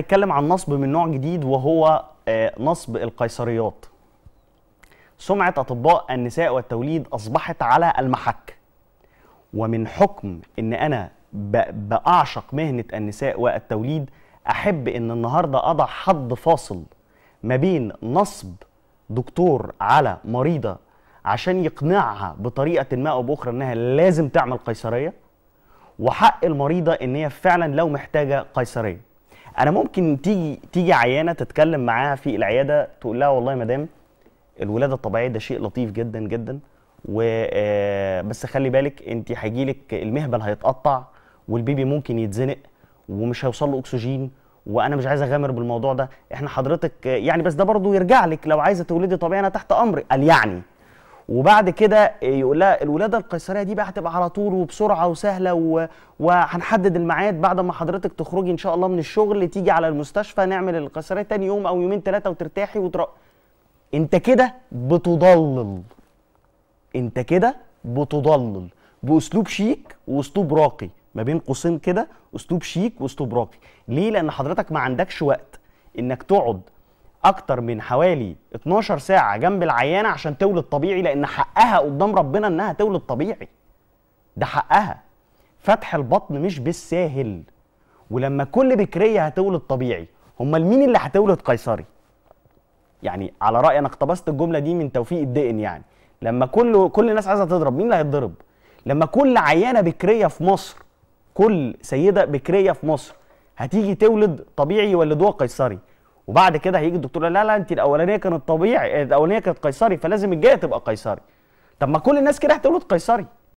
نتكلم عن نصب من نوع جديد وهو آه، نصب القيصريات سمعة أطباء النساء والتوليد أصبحت على المحك ومن حكم أن أنا بأعشق مهنة النساء والتوليد أحب أن النهاردة أضع حد فاصل ما بين نصب دكتور على مريضة عشان يقنعها بطريقة ما أو بأخرى أنها لازم تعمل قيصرية وحق المريضة أن هي فعلا لو محتاجة قيصرية انا ممكن تيجي تيجي عيانه تتكلم معاها في العياده تقول لها والله يا مدام الولاده الطبيعيه ده شيء لطيف جدا جدا و آه، بس خلي بالك انت هيجي لك المهبل هيتقطع والبيبي ممكن يتزنق ومش هيوصل له اكسجين وانا مش عايز اغامر بالموضوع ده احنا حضرتك يعني بس ده برضه يرجع لك لو عايزه تولدي طبيعي انا تحت امرك قال يعني وبعد كده يقول لها الولاده القيصريه دي بقى هتبقى على طول وبسرعه وسهله و... وهنحدد الميعاد بعد ما حضرتك تخرجي ان شاء الله من الشغل تيجي على المستشفى نعمل القيصريه تاني يوم او يومين ثلاثه وترتاحي وتر... انت كده بتضلل انت كده بتضلل باسلوب شيك واسلوب راقي ما بين قوسين كده اسلوب شيك واسلوب راقي ليه لان حضرتك ما عندكش وقت انك تقعد اكتر من حوالي 12 ساعه جنب العيانه عشان تولد طبيعي لان حقها قدام ربنا انها تولد طبيعي ده حقها فتح البطن مش بالساهل ولما كل بكريه هتولد طبيعي امال مين اللي هتولد قيصري يعني على رايي انا اقتبست الجمله دي من توفيق الدقن يعني لما كل كل الناس عايزه تضرب مين اللي هيتضرب لما كل عيانه بكريه في مصر كل سيده بكريه في مصر هتيجي تولد طبيعي يولدوها قيصري وبعد كده هيجي الدكتور لا لا انت الاولانيه كانت طبيعي الاولانيه كانت قيصري فلازم الجايه تبقى قيصري طب ما كل الناس كده هتولد قيصري